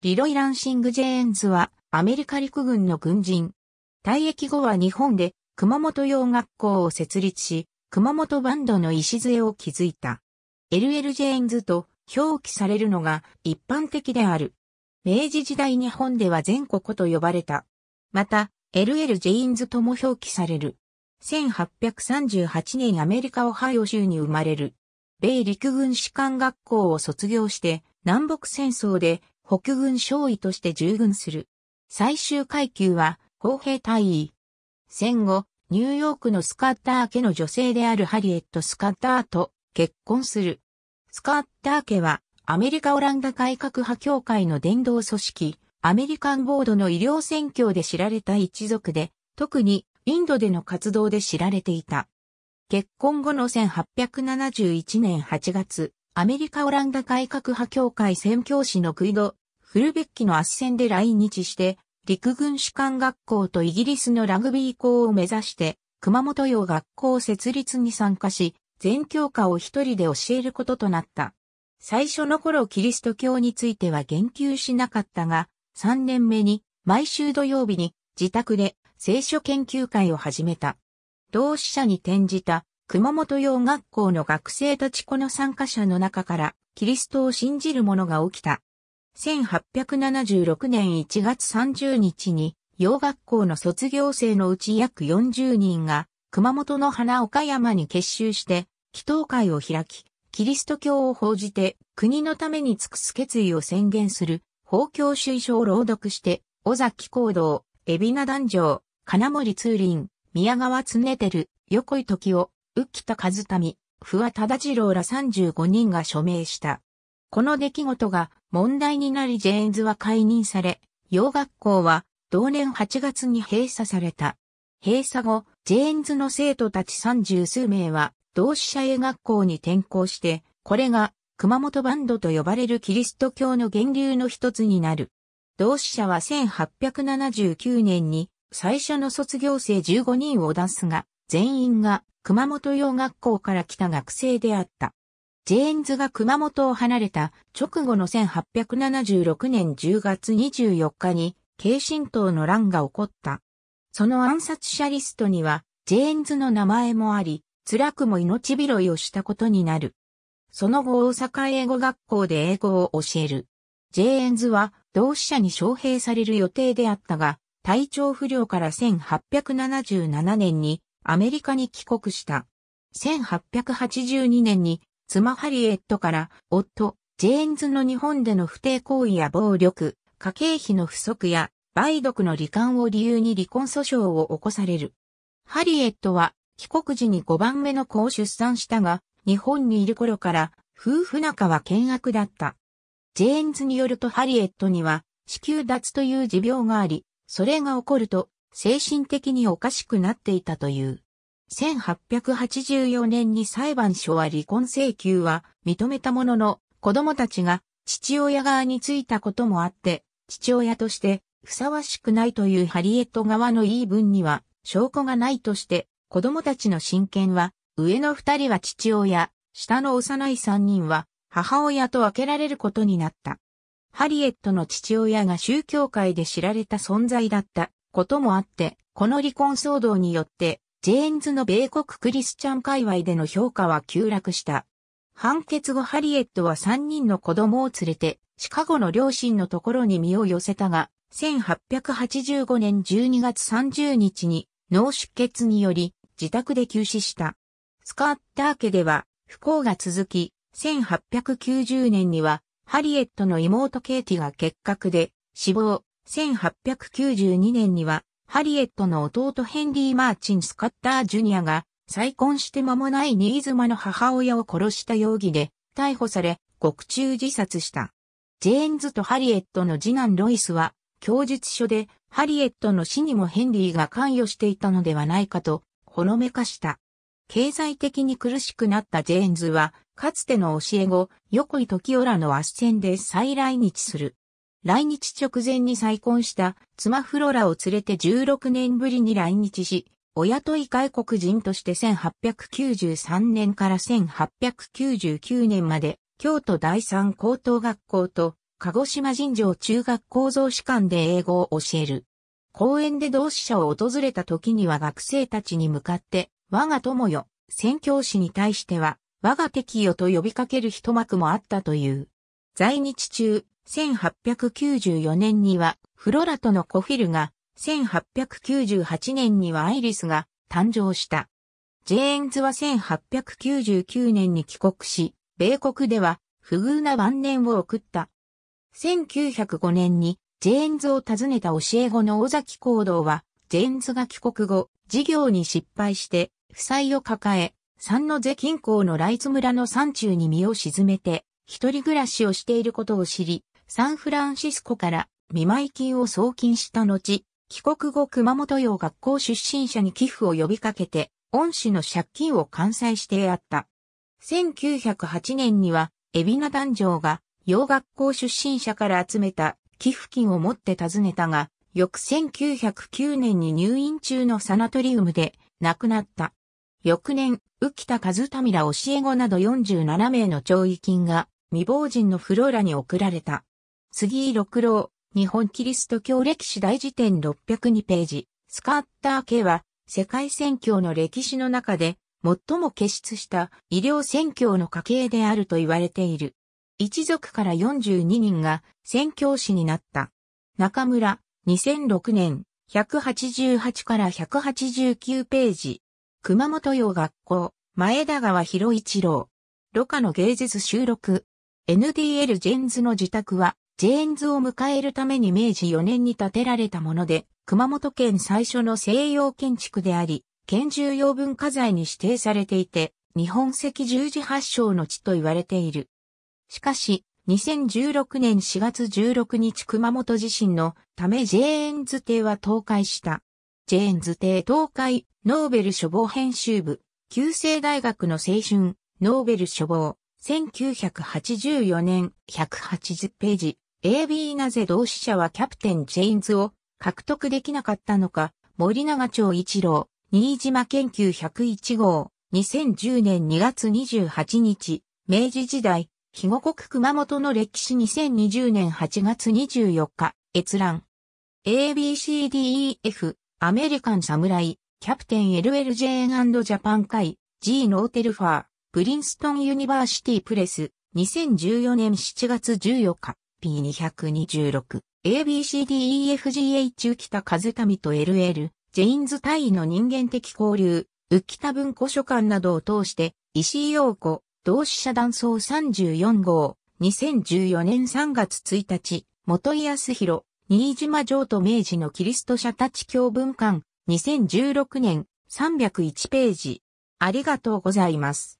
リロイ・ランシング・ジェーンズはアメリカ陸軍の軍人。退役後は日本で熊本洋学校を設立し、熊本バンドの礎を築いた。LL ジェーンズと表記されるのが一般的である。明治時代日本では全国と呼ばれた。また、LL ジェーンズとも表記される。1838年アメリカオハイオ州に生まれる。米陸軍士官学校を卒業して、南北戦争で北軍少尉として従軍する。最終階級は、砲兵隊尉。戦後、ニューヨークのスカッター家の女性であるハリエット・スカッターと結婚する。スカッター家は、アメリカ・オランダ改革派協会の伝道組織、アメリカンボードの医療選挙で知られた一族で、特にインドでの活動で知られていた。結婚後の1871年8月、アメリカ・オランダ改革派協会宣教師のクイド・フルベッキの圧戦で来日して、陸軍士官学校とイギリスのラグビー校を目指して、熊本洋学校設立に参加し、全教科を一人で教えることとなった。最初の頃キリスト教については言及しなかったが、3年目に毎週土曜日に自宅で聖書研究会を始めた。同志社に転じた熊本洋学校の学生たちこの参加者の中からキリストを信じる者が起きた。1876年1月30日に、洋学校の卒業生のうち約40人が、熊本の花岡山に結集して、祈祷会を開き、キリスト教を報じて、国のために尽くす決意を宣言する、法教主書を朗読して、尾崎行動、海老名壇上、金森通林、宮川常てる、横井時夫、浮田和民、不和忠次郎ら35人が署名した。この出来事が問題になりジェーンズは解任され、洋学校は同年8月に閉鎖された。閉鎖後、ジェーンズの生徒たち三十数名は同志社英学校に転校して、これが熊本バンドと呼ばれるキリスト教の源流の一つになる。同志社は1879年に最初の卒業生15人を出すが、全員が熊本洋学校から来た学生であった。ジェーンズが熊本を離れた直後の1876年10月24日に、京神党の乱が起こった。その暗殺者リストには、ジェーンズの名前もあり、辛くも命拾いをしたことになる。その後大阪英語学校で英語を教える。ジェーンズは同志社に招聘される予定であったが、体調不良から1877年にアメリカに帰国した。1882年に妻ハリエットから、夫、ジェーンズの日本での不定行為や暴力、家計費の不足や、梅毒の罹患を理由に離婚訴訟を起こされる。ハリエットは、帰国時に5番目の子を出産したが、日本にいる頃から、夫婦仲は険悪だった。ジェーンズによるとハリエットには、子宮脱という持病があり、それが起こると、精神的におかしくなっていたという。1884年に裁判所は離婚請求は認めたものの、子供たちが父親側についたこともあって、父親としてふさわしくないというハリエット側の言い分には証拠がないとして、子供たちの親権は、上の二人は父親、下の幼い三人は母親と分けられることになった。ハリエットの父親が宗教界で知られた存在だったこともあって、この離婚騒動によってジェーンズの米国クリスチャン界隈での評価は急落した。判決後ハリエットは3人の子供を連れて、シカゴの両親のところに身を寄せたが、1885年12月30日に脳出血により自宅で急死した。スカッター家では不幸が続き、1890年にはハリエットの妹ケイティが結核で死亡、1892年にはハリエットの弟ヘンリー・マーチン・スカッター・ジュニアが再婚して間もない新妻の母親を殺した容疑で逮捕され獄中自殺した。ジェーンズとハリエットの次男ロイスは供述書でハリエットの死にもヘンリーが関与していたのではないかとほのめかした。経済的に苦しくなったジェーンズはかつての教え子、横井時夫の斡旋で再来日する。来日直前に再婚した妻フロラを連れて16年ぶりに来日し、お雇い外国人として1893年から1899年まで、京都第三高等学校と、鹿児島尋常中学校造士官で英語を教える。公園で同志社を訪れた時には学生たちに向かって、我が友よ、宣教師に対しては、我が敵よと呼びかける一幕もあったという。在日中、1894年にはフロラとのコフィルが、1898年にはアイリスが誕生した。ジェーンズは1899年に帰国し、米国では不遇な晩年を送った。1905年にジェーンズを訪ねた教え子の尾崎行動は、ジェーンズが帰国後、事業に失敗して、負債を抱え、三の瀬近郊のライズ村の山中に身を沈めて、一人暮らしをしていることを知り、サンフランシスコから見舞金を送金した後、帰国後熊本洋学校出身者に寄付を呼びかけて、恩師の借金を完済してやった。1908年には、海老名団長が洋学校出身者から集めた寄付金を持って訪ねたが、翌1909年に入院中のサナトリウムで亡くなった。翌年、浮田和民ら教え子など47名の懲役金が未亡人のフローラに送られた。杉井六郎、日本キリスト教歴史大辞典602ページ、スカッター家は、世界宣教の歴史の中で、最も傑出した医療宣教の家系であると言われている。一族から42人が宣教師になった。中村、2006年、188から189ページ。熊本洋学校、前田川博一郎。ロカの芸術収録。NDL ジェンズの自宅は、ジェーンズを迎えるために明治4年に建てられたもので、熊本県最初の西洋建築であり、県重要文化財に指定されていて、日本赤十字発祥の地と言われている。しかし、2016年4月16日熊本地震のためジェーンズ邸は倒壊した。ジェーンズ邸倒壊、ノーベル処方編集部、旧制大学の青春、ノーベル処方、1984年180ページ、AB なぜ同志社はキャプテンチェインズを獲得できなかったのか、森永町一郎、新島研究101号、2010年2月28日、明治時代、肥後国熊本の歴史2020年8月24日、閲覧。ABCDEF、アメリカンサムライ、キャプテン LLJ& ジャパン会、G ノーテルファー、プリンストンユニバーシティプレス、2014年7月14日。P226、a b c d e f g h 浮北和民と LL、ジェインズ尉の人間的交流、浮田文庫書館などを通して、石井陽子、同志社断層34号、2014年3月1日、元井康弘、新島城と明治のキリスト社立ち教文館、2016年301ページ。ありがとうございます。